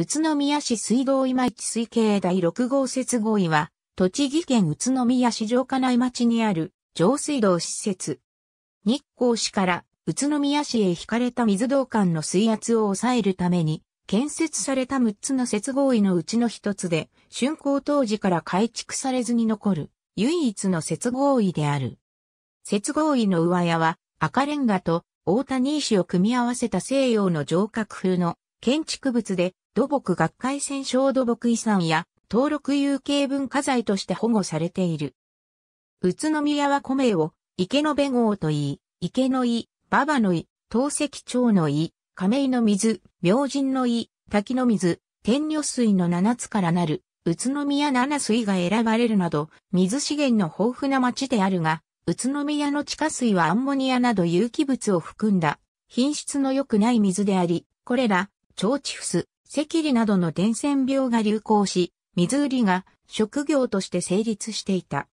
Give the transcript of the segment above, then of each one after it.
宇都宮市水道今市水系第6号接合意は、栃木県宇都宮市城下内町にある上水道施設。日光市から宇都宮市へ引かれた水道管の水圧を抑えるために、建設された6つの接合意のうちの一つで、竣工当時から改築されずに残る、唯一の接合意である。接合意の上屋は、赤レンガと大谷石を組み合わせた西洋の城郭風の建築物で土木学会戦勝土木遺産や登録有形文化財として保護されている。宇都宮は米を池の弁号と言い、池の井、馬場の井、透石町の井、亀井の水、明神の井、滝の水、天女水の七つからなる、宇都宮七水が選ばれるなど、水資源の豊富な町であるが、宇都宮の地下水はアンモニアなど有機物を含んだ、品質の良くない水であり、これら、腸チフス、赤痢などの伝染病が流行し、水売りが職業として成立していた。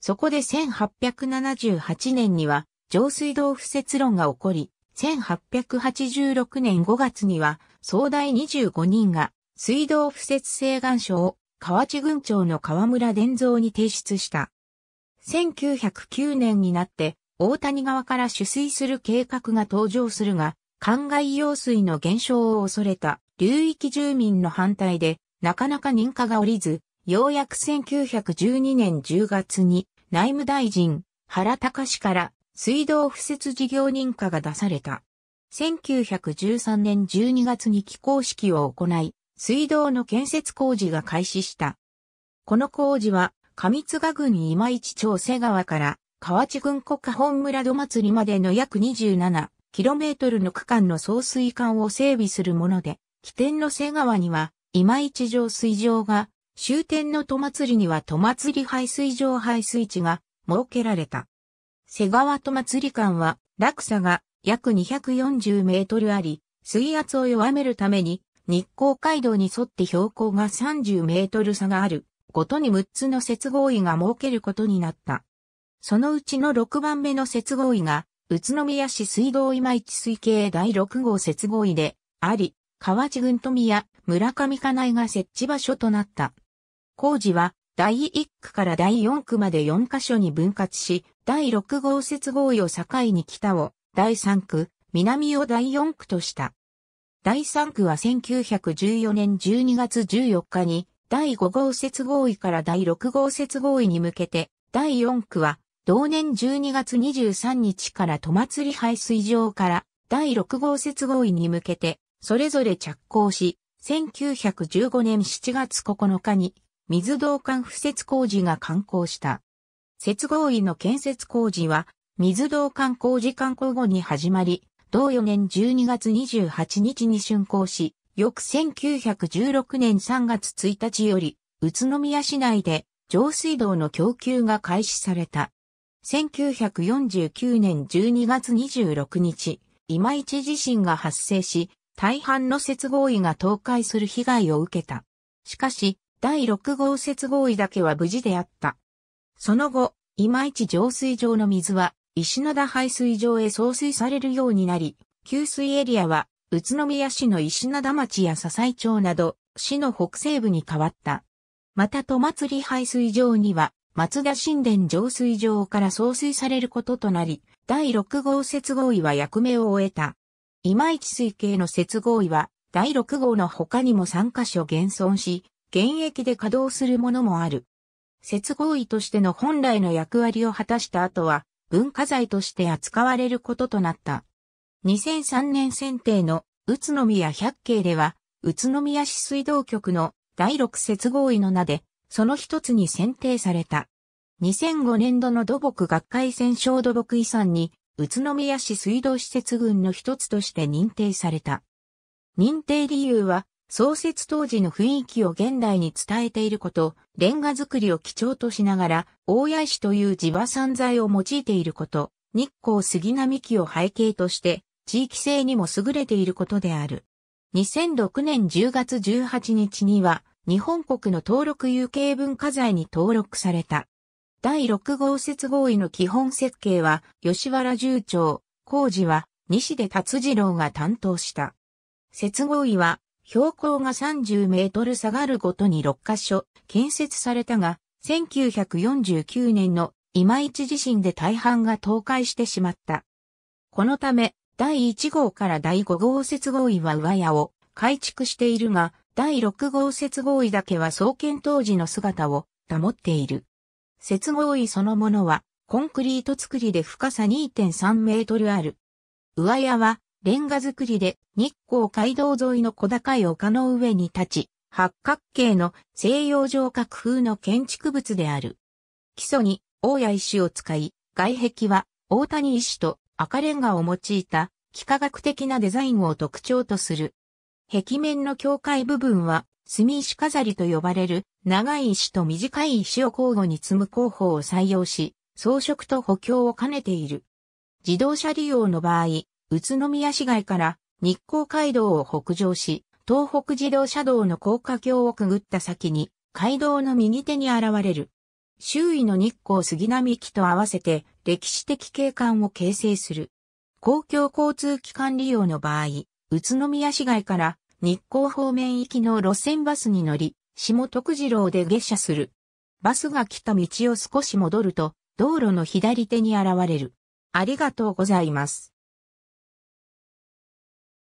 そこで1878年には上水道不設論が起こり、1886年5月には総大25人が水道不設請願書を河内郡庁の河村伝蔵に提出した。1909年になって大谷川から取水する計画が登場するが、灌漑用水の減少を恐れた流域住民の反対で、なかなか認可が下りず、ようやく1912年10月に内務大臣原隆から水道敷設事業認可が出された。1913年12月に起工式を行い、水道の建設工事が開始した。この工事は、上津賀郡今市町瀬川から河内郡国家本村戸祭りまでの約 27km の区間の送水管を整備するもので、起点の瀬川には、今市場水場が、終点の戸祭りには戸祭り排水場排水地が設けられた。瀬川戸祭り間は、落差が約240メートルあり、水圧を弱めるために、日光街道に沿って標高が30メートル差がある、ごとに6つの接合位が設けることになった。そのうちの6番目の接合位が、宇都宮市水道今市水系第6号接合位で、あり、河内郡富谷、村上家内が設置場所となった。工事は、第1区から第4区まで4カ所に分割し、第6号接合を境に北を、第3区、南を第4区とした。第3区は1914年12月14日に、第5号接合意から第6号接合意に向けて、第4区は、同年12月23日から戸祭り排水場から、第6号接合意に向けて、それぞれ着工し、1915年7月9日に水道管敷設工事が完工した。接合意の建設工事は水道管工事完工後に始まり、同4年12月28日に竣工し、翌1916年3月1日より、宇都宮市内で上水道の供給が開始された。1949年12月26日、今市地震が発生し、大半の接合意が倒壊する被害を受けた。しかし、第6号接合意だけは無事であった。その後、いまいち浄水場の水は、石灘排水場へ送水されるようになり、給水エリアは、宇都宮市の石灘町や笹井町など、市の北西部に変わった。また、戸祭り排水場には、松田神殿浄水場から送水されることとなり、第6号接合意は役目を終えた。今市水系の接合位は、第6号の他にも3箇所現存し、現役で稼働するものもある。接合位としての本来の役割を果たした後は、文化財として扱われることとなった。2003年選定の宇都宮百景では、宇都宮市水道局の第6接合位の名で、その一つに選定された。2005年度の土木学会選奨土木遺産に宇都宮市水道施設群の一つとして認定された。認定理由は、創設当時の雰囲気を現代に伝えていること、レンガ作りを基調としながら、大谷石という地場産材を用いていること、日光杉並木を背景として、地域性にも優れていることである。2006年10月18日には、日本国の登録有形文化財に登録された。第6号説合意の基本設計は、吉原重長、工事は、西出達次郎が担当した。接合意は、標高が30メートル下がるごとに6カ所建設されたが、1949年の今市地震で大半が倒壊してしまった。このため、第1号から第5号接合意は上屋を改築しているが、第6号接合意だけは創建当時の姿を保っている。接合位そのものは、コンクリート作りで深さ2.3メートルある。上屋は、レンガ作りで日光街道沿いの小高い丘の上に立ち、八角形の西洋城郭風の建築物である。基礎に大谷石を使い、外壁は大谷石と赤レンガを用いた幾何学的なデザインを特徴とする。壁面の境界部分は墨石飾りと呼ばれる長い石と短い石を交互に積む工法を採用し、装飾と補強を兼ねている。自動車利用の場合、宇都宮市街から日光街道を北上し、東北自動車道の高架橋をくぐった先に、街道の右手に現れる。周囲の日光杉並木と合わせて歴史的景観を形成する。公共交通機関利用の場合、宇都宮市街から日光方面行きの路線バスに乗り、下徳次郎で下車する。バスが来た道を少し戻ると、道路の左手に現れる。ありがとうございます。